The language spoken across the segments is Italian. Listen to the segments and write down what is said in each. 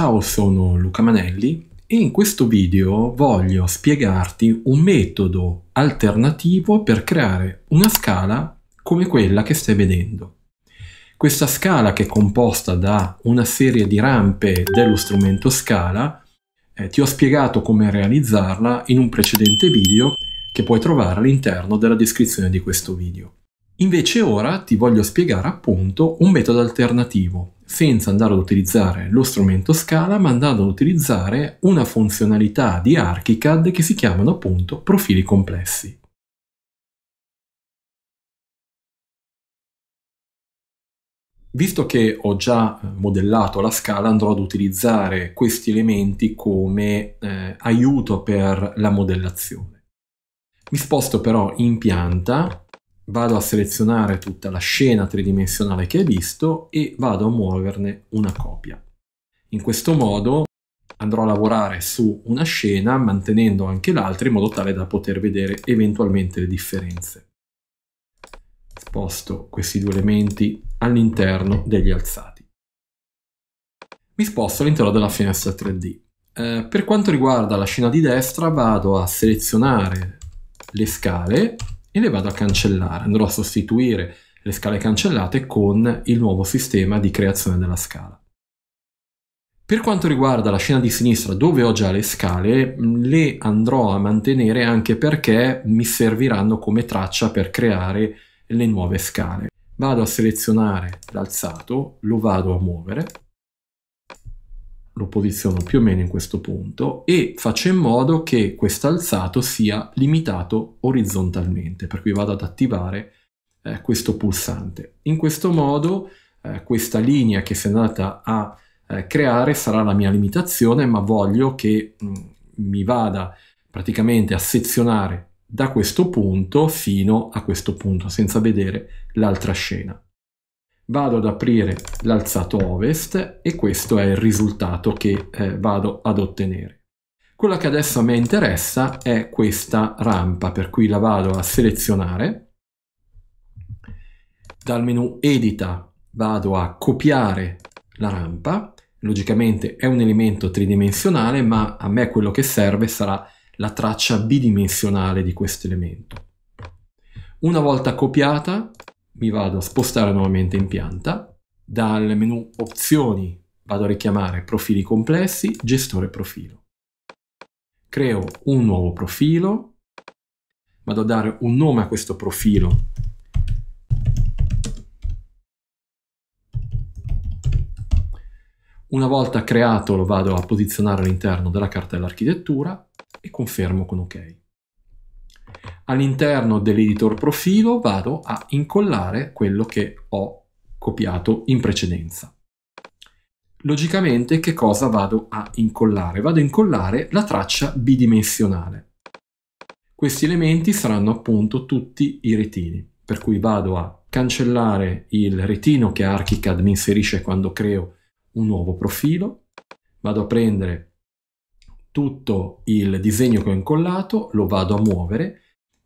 Ciao, sono Luca Manelli e in questo video voglio spiegarti un metodo alternativo per creare una scala come quella che stai vedendo. Questa scala che è composta da una serie di rampe dello strumento scala, eh, ti ho spiegato come realizzarla in un precedente video che puoi trovare all'interno della descrizione di questo video. Invece ora ti voglio spiegare appunto un metodo alternativo senza andare ad utilizzare lo strumento scala, ma andando ad utilizzare una funzionalità di ArchiCAD che si chiamano appunto profili complessi. Visto che ho già eh, modellato la scala, andrò ad utilizzare questi elementi come eh, aiuto per la modellazione. Mi sposto però in pianta vado a selezionare tutta la scena tridimensionale che hai visto e vado a muoverne una copia. In questo modo andrò a lavorare su una scena mantenendo anche l'altra in modo tale da poter vedere eventualmente le differenze. Sposto questi due elementi all'interno degli alzati. Mi sposto all'interno della finestra 3D. Eh, per quanto riguarda la scena di destra vado a selezionare le scale e le vado a cancellare, andrò a sostituire le scale cancellate con il nuovo sistema di creazione della scala. Per quanto riguarda la scena di sinistra dove ho già le scale, mm, le andrò a mantenere anche perché mi serviranno come traccia per creare le nuove scale. Vado a selezionare l'alzato, lo vado a muovere lo posiziono più o meno in questo punto e faccio in modo che questo alzato sia limitato orizzontalmente, per cui vado ad attivare eh, questo pulsante. In questo modo eh, questa linea che si è andata a eh, creare sarà la mia limitazione, ma voglio che mh, mm, mi vada praticamente a sezionare da questo punto fino a questo punto, senza vedere l'altra scena vado ad aprire l'alzato ovest e questo è il risultato che eh, vado ad ottenere. Quello che adesso a me interessa è questa rampa, per cui la vado a selezionare. Dal menu Edita vado a copiare la rampa. Logicamente è un elemento tridimensionale, ma a me quello che serve sarà la traccia bidimensionale di questo elemento. Una volta copiata mi vado a spostare nuovamente in pianta, dal menu opzioni vado a richiamare profili complessi, gestore profilo. Creo un nuovo profilo, vado a dare un nome a questo profilo Una volta creato lo vado a posizionare all'interno della cartella architettura e confermo con ok all'interno dell'editor profilo vado a incollare quello che ho copiato in precedenza. Logicamente che cosa vado a incollare? Vado a incollare la traccia bidimensionale. Questi elementi saranno appunto tutti i retini, per cui vado a cancellare il retino che ArchiCAD mi inserisce quando creo un nuovo profilo, vado a prendere tutto il disegno che ho incollato, lo vado a muovere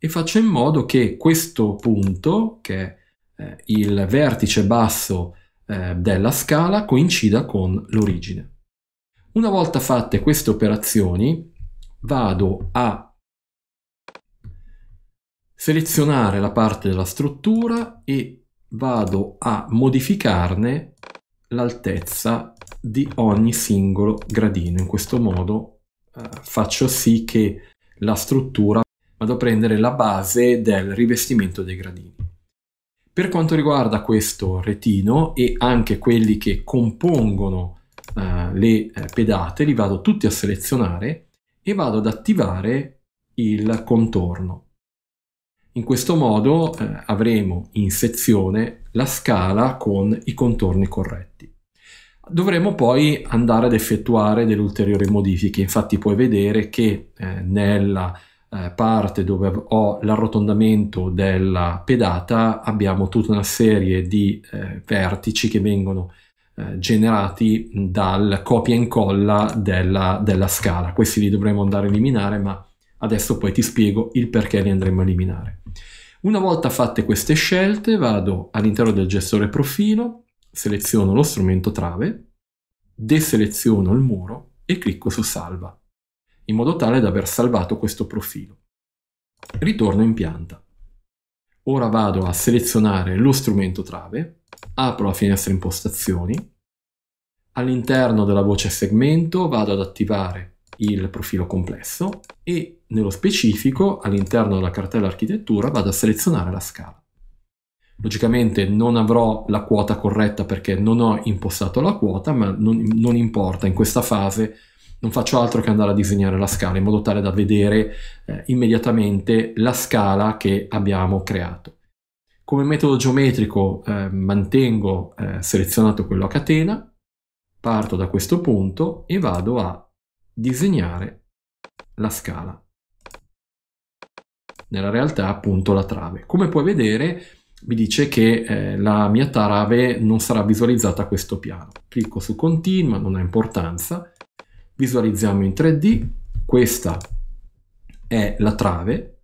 e faccio in modo che questo punto, che è eh, il vertice basso eh, della scala, coincida con l'origine. Una volta fatte queste operazioni, vado a selezionare la parte della struttura e vado a modificarne l'altezza di ogni singolo gradino. In questo modo eh, faccio sì che la struttura vado a prendere la base del rivestimento dei gradini. Per quanto riguarda questo retino e anche quelli che compongono eh, le eh, pedate, li vado tutti a selezionare e vado ad attivare il contorno. In questo modo eh, avremo in sezione la scala con i contorni corretti. Dovremo poi andare ad effettuare delle ulteriori modifiche, infatti puoi vedere che eh, nella eh, parte dove ho l'arrotondamento della pedata abbiamo tutta una serie di eh, vertici che vengono eh, generati dal copia e incolla della, della scala. Questi li dovremmo andare a eliminare, ma adesso poi ti spiego il perché li andremo a eliminare. Una volta fatte queste scelte, vado all'interno del gestore profilo, seleziono lo strumento trave, deseleziono il muro e clicco su salva in modo tale da aver salvato questo profilo. Ritorno in pianta. Ora vado a selezionare lo strumento trave, apro la finestra impostazioni, all'interno della voce segmento vado ad attivare il profilo complesso e nello specifico all'interno della cartella architettura vado a selezionare la scala. Logicamente non avrò la quota corretta perché non ho impostato la quota, ma non, non importa, in questa fase non faccio altro che andare a disegnare la scala in modo tale da vedere eh, immediatamente la scala che abbiamo creato. Come metodo geometrico eh, mantengo eh, selezionato quello a catena, parto da questo punto e vado a disegnare la scala. Nella realtà appunto la trave. Come puoi vedere mi dice che eh, la mia trave non sarà visualizzata a questo piano. Clicco su continua, non ha importanza, visualizziamo in 3D, questa è la trave,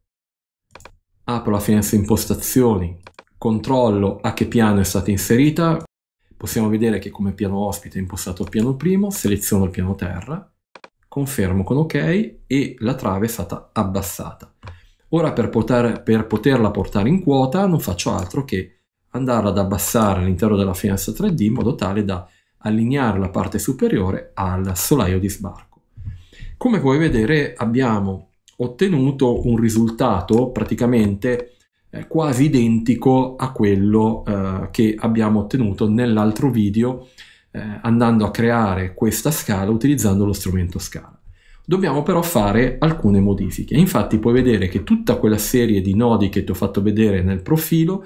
apro la finestra impostazioni, controllo a che piano è stata inserita, possiamo vedere che come piano ospite è impostato il piano primo, seleziono il piano terra, confermo con ok e la trave è stata abbassata. Ora per, poter, per poterla portare in quota non faccio altro che andarla ad abbassare all'interno della finestra 3D in modo tale da allineare la parte superiore al solaio di sbarco. Come puoi vedere abbiamo ottenuto un risultato praticamente eh, quasi identico a quello eh, che abbiamo ottenuto nell'altro video eh, andando a creare questa scala utilizzando lo strumento scala. Dobbiamo però fare alcune modifiche. Infatti puoi vedere che tutta quella serie di nodi che ti ho fatto vedere nel profilo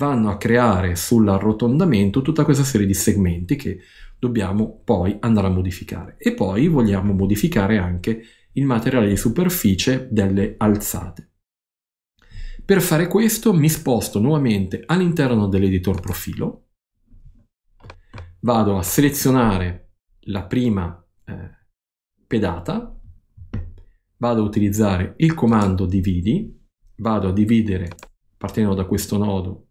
vanno a creare sull'arrotondamento tutta questa serie di segmenti che dobbiamo poi andare a modificare. E poi vogliamo modificare anche il materiale di superficie delle alzate. Per fare questo mi sposto nuovamente all'interno dell'editor profilo, vado a selezionare la prima eh, pedata, vado a utilizzare il comando dividi, vado a dividere partendo da questo nodo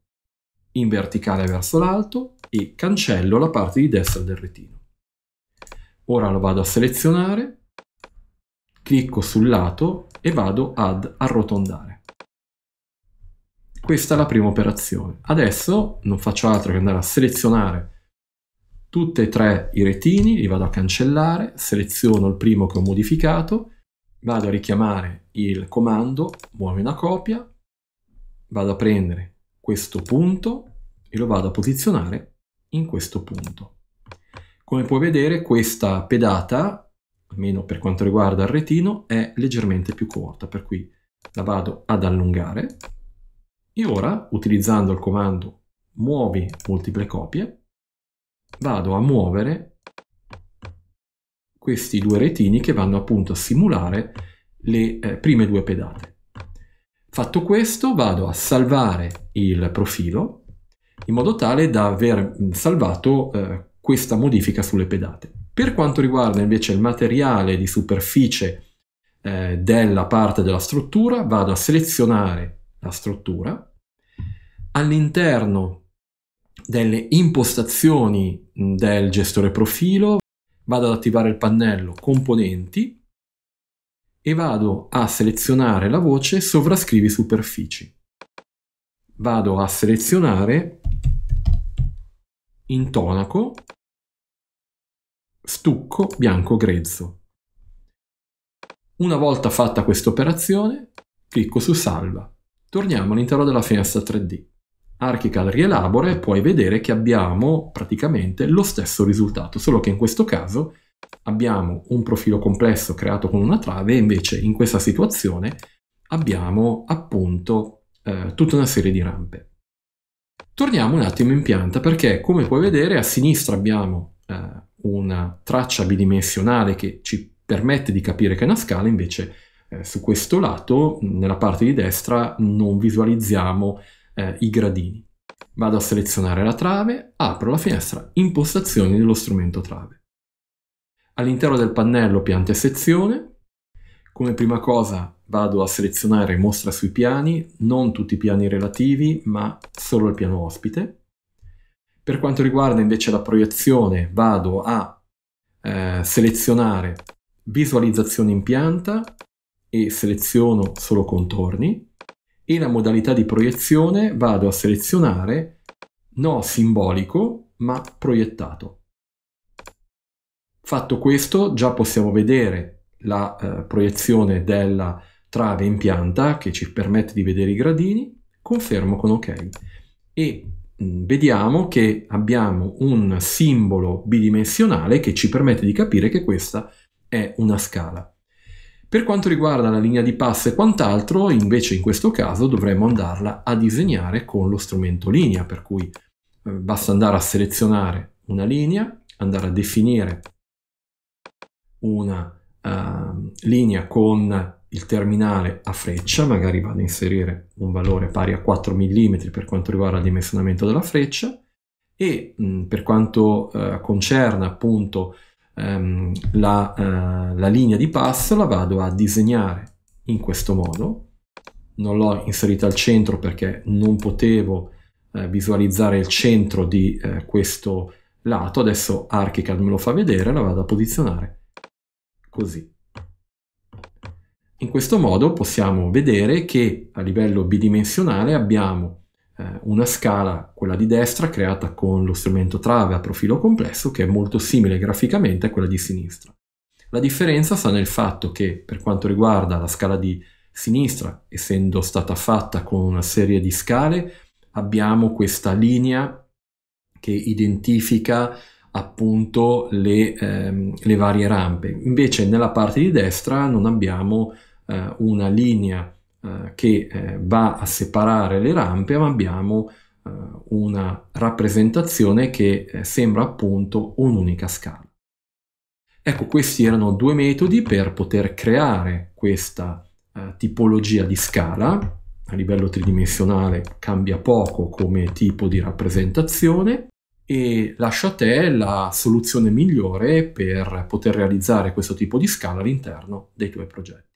in verticale verso l'alto e cancello la parte di destra del retino. Ora lo vado a selezionare, clicco sul lato e vado ad arrotondare. Questa è la prima operazione. Adesso non faccio altro che andare a selezionare tutti e tre i retini, li vado a cancellare, seleziono il primo che ho modificato, vado a richiamare il comando muovi una copia, vado a prendere questo punto e lo vado a posizionare in questo punto. Come puoi vedere questa pedata, almeno per quanto riguarda il retino, è leggermente più corta, per cui la vado ad allungare e ora, utilizzando il comando muovi multiple copie, vado a muovere questi due retini che vanno appunto a simulare le eh, prime due pedate. Fatto questo vado a salvare il profilo in modo tale da aver salvato eh, questa modifica sulle pedate. Per quanto riguarda invece il materiale di superficie eh, della parte della struttura, vado a selezionare la struttura. All'interno delle impostazioni del gestore profilo vado ad attivare il pannello componenti e vado a selezionare la voce sovrascrivi superfici. Vado a selezionare intonaco stucco bianco grezzo. Una volta fatta questa operazione, clicco su salva. Torniamo all'interno della finestra 3D. Archical rielabora e puoi vedere che abbiamo praticamente lo stesso risultato, solo che in questo caso abbiamo un profilo complesso creato con una trave e invece in questa situazione abbiamo appunto eh, tutta una serie di rampe. Torniamo un attimo in pianta perché come puoi vedere a sinistra abbiamo eh, una traccia bidimensionale che ci permette di capire che è una scala, invece eh, su questo lato, nella parte di destra, non visualizziamo eh, i gradini. Vado a selezionare la trave, apro la finestra impostazioni dello strumento trave. All'interno del pannello piante a sezione, come prima cosa vado a selezionare mostra sui piani, non tutti i piani relativi, ma solo il piano ospite. Per quanto riguarda invece la proiezione, vado a eh, selezionare visualizzazione in pianta e seleziono solo contorni e la modalità di proiezione vado a selezionare no simbolico ma proiettato. Fatto questo, già possiamo vedere la eh, proiezione della trave in pianta che ci permette di vedere i gradini, confermo con ok. E mh, mm, vediamo che abbiamo un simbolo bidimensionale che ci permette di capire che questa è una scala. Per quanto riguarda la linea di passo e quant'altro, invece in questo caso dovremmo andarla a disegnare con lo strumento linea, per cui eh, basta andare a selezionare una linea, andare a definire una uh, linea con il terminale a freccia, magari vado a inserire un valore pari a 4 mm per quanto riguarda il dimensionamento della freccia e mh, per quanto uh, eh, concerne appunto um, la, uh, la linea di passo la vado a disegnare in questo modo, non l'ho inserita al centro perché non potevo eh, visualizzare il centro di eh, questo lato, adesso ArchiCAD me lo fa vedere, la vado a posizionare così. In questo modo possiamo vedere che a livello bidimensionale abbiamo eh, una scala, quella di destra, creata con lo strumento trave a profilo complesso, che è molto simile graficamente a quella di sinistra. La differenza sta nel fatto che per quanto riguarda la scala di sinistra, essendo stata fatta con una serie di scale, abbiamo questa linea che identifica appunto le, ehm, le varie rampe. Invece nella parte di destra non abbiamo eh, una linea eh, che eh, va a separare le rampe, ma abbiamo eh, una rappresentazione che eh, sembra appunto un'unica scala. Ecco, questi erano due metodi per poter creare questa eh, tipologia di scala. A livello tridimensionale cambia poco come tipo di rappresentazione e lascio a te la soluzione migliore per poter realizzare questo tipo di scala all'interno dei tuoi progetti.